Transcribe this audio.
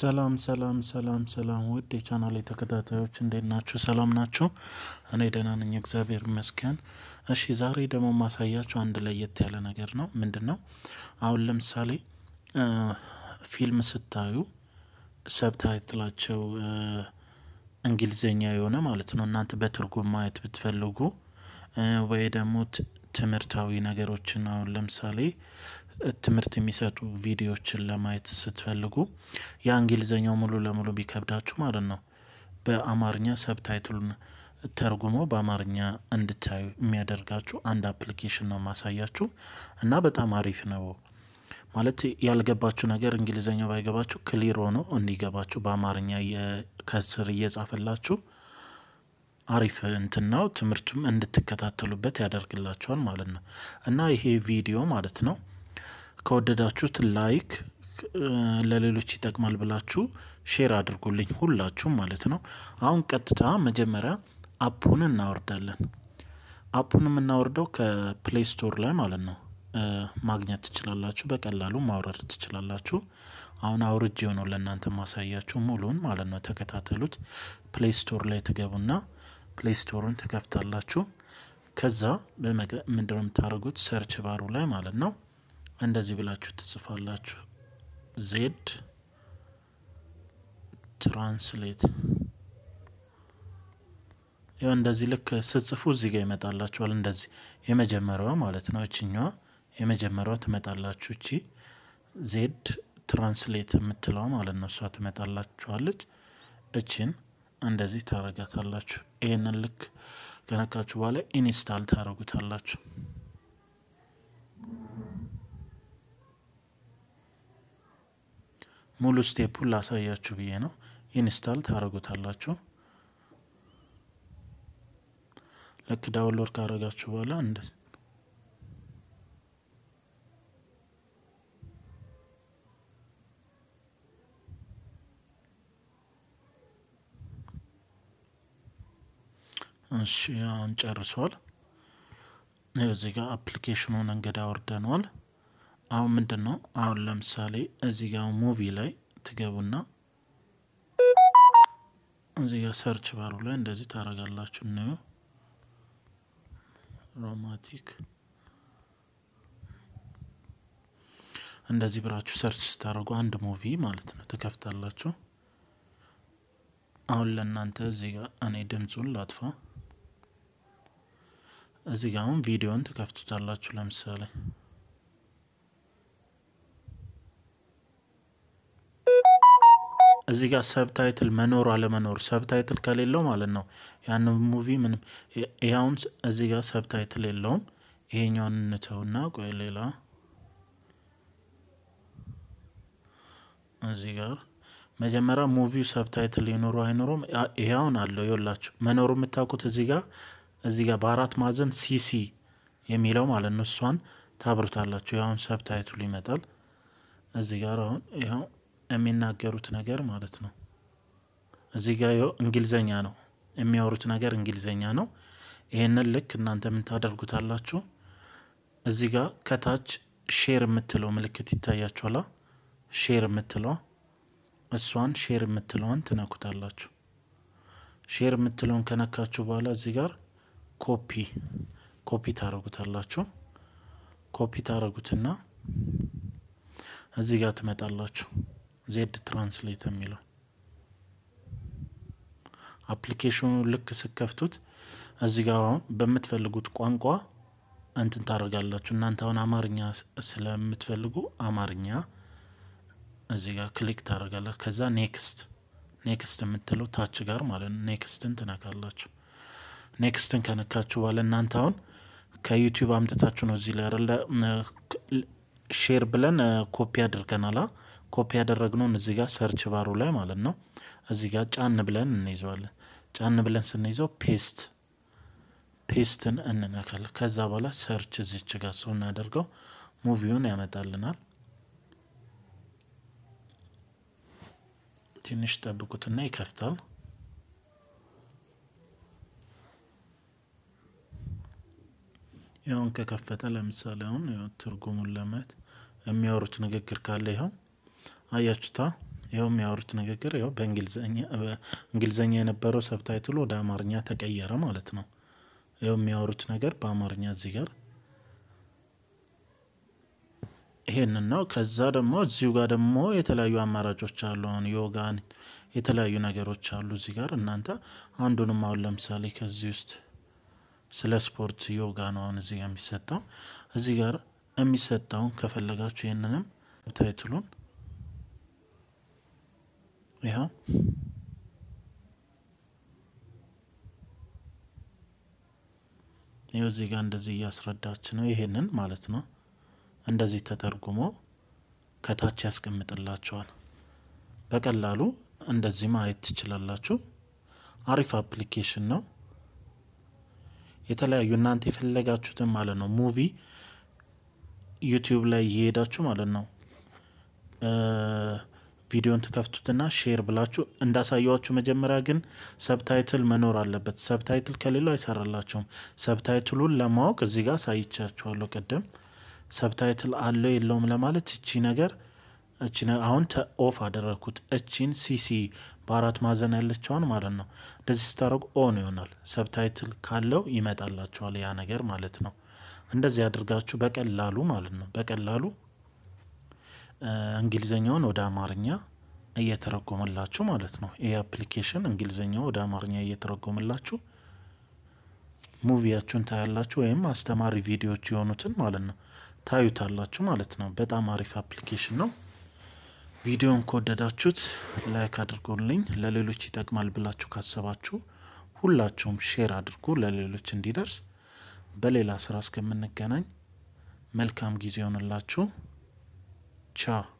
ሰላም ሰላም ሰላም ሰላም ውድ የቻናል ተከታታዮች እንዴት ናችሁ? ሰላም ናችሁ? እኔ ደህና ነኝ እግዚአብሔር ይመስገን። እሺ ዛሬ ደግሞ ማሳያችሁ አንድ ለየት ያለ ነገር ነው። ምንድን ነው? አሁን ለምሳሌ ፊልም ስታዩ ሰብታይትላቸው እንግሊዝኛ የሆነ ማለት ነው እናንተ በትርጉም ማየት ብትፈልጉ ወይ ደግሞ ትምህርታዊ ነገሮችን አሁን ለምሳሌ ትምህርት የሚሰጡ ቪዲዮዎችን ለማየት ስትፈልጉ የእንግሊዝኛው ሙሉ ለሙሉ ቢከብዳችሁ ማለት ነው በአማርኛ ሰብታይትሉን ተርጉሞ በአማርኛ እንድታዩ የሚያደርጋችሁ አንድ አፕሊኬሽን ነው ማሳያችሁ እና በጣም አሪፍ ነው። ማለት ያልገባችሁ ነገር እንግሊዝኛው ባይገባችሁ ክሊር ሆኖ እንዲገባችሁ በአማርኛ ከስር እየጻፈላችሁ አሪፍ እንትን ነው። ትምህርቱም እንድትከታተሉበት ያደርግላችኋል ማለት ነው እና ይሄ ቪዲዮ ማለት ነው ከወደዳችሁት ላይክ ለሌሎች ይጠቅማል ብላችሁ ሼር አድርጉልኝ ሁላችሁም ማለት ነው። አሁን ቀጥታ መጀመሪያ አፑን እናወርዳለን። አፑን የምናወርደው ከፕሌይ ስቶር ላይ ማለት ነው። ማግኘት ትችላላችሁ፣ በቀላሉ ማውረድ ትችላላችሁ። አሁን አውርጅ ነው ለእናንተ ማሳያችሁ ሙሉን ማለት ነው። ተከታተሉት። ፕሌይ ስቶር ላይ ትገቡና ፕሌይ ስቶሩን ትከፍታላችሁ። ከዛ ምንድነው የምታደርጉት ሰርች ባሩ ላይ ማለት ነው እንደዚህ ብላችሁ ትጽፋላችሁ። ዜድ ትራንስሌት ያው እንደዚህ ልክ ስትጽፉ እዚህ ጋር ይመጣላችኋል። እንደዚህ የመጀመሪያዋ ማለት ነው። እችኛዋ የመጀመሪያዋ ትመጣላችሁ። እቺ ዜድ ትራንስሌት የምትለዋ ማለት ነው። እሷ ትመጣላችኋለች። እችን እንደዚህ ታረጋታላችሁ። ይህንን ልክ ከነካችሁ በኋላ ኢንስታል ታደረጉታላችሁ። ሙሉ ስቴፑን ላሳያችሁ ብዬ ነው። ኢንስታል ታደርጉታላችሁ። ልክ ዳውንሎድ ካደረጋችሁ በኋላ እንደ እሺ አሁን ጨርሷል። እዚህ ጋር አፕሊኬሽኑን እንግዳ ወርደነዋል። አሁን ምንድን ነው አሁን ለምሳሌ እዚህ ጋር ሙቪ ላይ ትገቡና እዚህ ጋር ሰርች ባሩ ላይ እንደዚህ ታደርጋላችሁ። እንዩ ሮማቲክ እንደዚህ ብራችሁ ሰርች ስታደርጉ አንድ ሙቪ ማለት ነው ትከፍታላችሁ። አሁን ለእናንተ እዚህ ጋር እኔ ድምፁን ላጥፋ። እዚህ ጋር አሁን ቪዲዮን ትከፍቱታላችሁ ለምሳሌ እዚህ ጋር ሰብታይትል መኖር አለመኖር ሰብታይትል ከሌለው ማለት ነው ያን ሙቪ ምንም ያውን እዚህ ጋር ሰብታይትል የለውም። ይሄኛውን እንተውና ቆይ ሌላ እዚህ ጋር መጀመሪያ ሙቪው ሰብታይትል ይኖሩ አይኖሩም ይሄውን አለው ይወላችሁ መኖሩ የምታውቁት እዚህ ጋር እዚህ ጋር በአራት ማዕዘን ሲሲ የሚለው ማለት ነው። እሷን ታብሩታላችሁ። ያሁን ሰብታይትሉ ይመጣል እዚህ ጋር አሁን ይኸው የሚናገሩት ነገር ማለት ነው። እዚህ ጋ እንግሊዘኛ ነው የሚያወሩት ነገር እንግሊዘኛ ነው። ይህንን ልክ እናንተ ምን ታደርጉታላችሁ? እዚህ ጋ ከታች ሼር የምትለው ምልክት ይታያችኋላ። ሼር የምትለዋ እሷን ሼር የምትለዋን ትነኩታላችሁ። ሼር የምትለውን ከነካችሁ በኋላ እዚህ ጋር ኮፒ ኮፒ ታደረጉታላችሁ። ኮፒ ታደረጉትና እዚህ ጋር ትመጣላችሁ። ዜድ ትራንስሌት የሚለው አፕሊኬሽኑ ልክ ስከፍቱት እዚህ ጋር አሁን በምትፈልጉት ቋንቋ እንትን ታደርጋላችሁ። እናንተ አሁን አማርኛ ስለምትፈልጉ አማርኛ እዚህ ጋር ክሊክ ታደርጋላችሁ። ከዛ ኔክስት ኔክስት የምትለው ታች ጋር ማለት ነው። ኔክስትን ትነካላችሁ። ኔክስትን ከነካችሁ በኋላ እናንተ አሁን ከዩቲዩብ አምጥታችሁ ነው እዚህ ላይ ሼር ብለን ኮፒ አድርገናላ ኮፒ ያደረግነውን እዚህ ጋር ሰርች ባሩ ላይ ማለት ነው። እዚህ ጋር ጫን ብለን እንይዘዋለን። ጫን ብለን ስንይዘው ፔስት ፔስትን እንነካለን። ከዛ በኋላ ሰርች እዚች ጋር ሰው እናደርገው ሙቪውን ያመጣልናል። ትንሽ ጠብቁትና ይከፍታል። ያውን ከከፈተ ለምሳሌ አሁን ትርጉሙን ለማየት የሚያወሩት ንግግር ካለ ይኸው አያችሁታ ይኸው የሚያወሩት ንግግር ይኸው በእንግሊዝኛ የነበረው ሰብታይትሉ ወደ አማርኛ ተቀየረ ማለት ነው። ይኸው የሚያወሩት ነገር በአማርኛ እዚህ ጋር ይሄንን ነው። ከዛ ደግሞ እዚሁ ጋር ደግሞ የተለያዩ አማራጮች አሉ። አሁን ዮጋን የተለያዩ ነገሮች አሉ እዚህ ጋር እናንተ አንዱንም አሁን ለምሳሌ ከዚህ ውስጥ ስለ ስፖርት ዮጋ ነው አሁን እዚህ ጋር የሚሰጠው። እዚህ ጋር የሚሰጠውን ከፈለጋችሁ ይህንንም ታይትሉን ይኸው ይኸው እዚህ ጋር እንደዚህ እያስረዳች ነው። ይሄንን ማለት ነው እንደዚህ ተተርጉሞ ከታች ያስቀምጥላቸዋል። በቀላሉ እንደዚህ ማየት ትችላላችሁ። አሪፍ አፕሊኬሽን ነው። የተለያዩ እናንተ የፈለጋችሁትን ማለት ነው ሙቪ ዩቲዩብ ላይ እየሄዳችሁ ማለት ነው ቪዲዮን ትከፍቱትና ሼር ብላችሁ እንዳሳየዋችሁ። መጀመሪያ ግን ሰብታይትል መኖር አለበት። ሰብታይትል ከሌለው አይሰራላቸውም። ሰብታይትሉን ለማወቅ እዚህ ጋር አሳይቻችኋለሁ ቅድም። ሰብታይትል አለው የለውም ለማለት እቺ ነገር አሁን ኦፍ አደረግኩት። እቺን ሲሲ በአራት ማዕዘን ያለችዋን ማለት ነው። እንደዚህ ስታደረጉ ኦን ይሆናል። ሰብታይትል ካለው ይመጣላቸዋል ያ ነገር ማለት ነው። እንደዚህ አድርጋችሁ በቀላሉ ማለት ነው በቀላሉ እንግሊዘኛውን ወደ አማርኛ እየተረጎመላችሁ ማለት ነው። ይህ አፕሊኬሽን እንግሊዘኛው ወደ አማርኛ እየተረጎመላችሁ ሙቪያችሁን ታያላችሁ፣ ወይም አስተማሪ ቪዲዮዎች የሆኑትን ማለት ነው ታዩታላችሁ ማለት ነው። በጣም አሪፍ አፕሊኬሽን ነው። ቪዲዮን ከወደዳችሁት ላይክ አድርጎልኝ፣ ለሌሎች ይጠቅማል ብላችሁ ካሰባችሁ ሁላችሁም ሼር አድርጉ ለሌሎች እንዲደርስ። በሌላ ስራ እስከምንገናኝ መልካም ጊዜ ይሆንላችሁ። Ciao.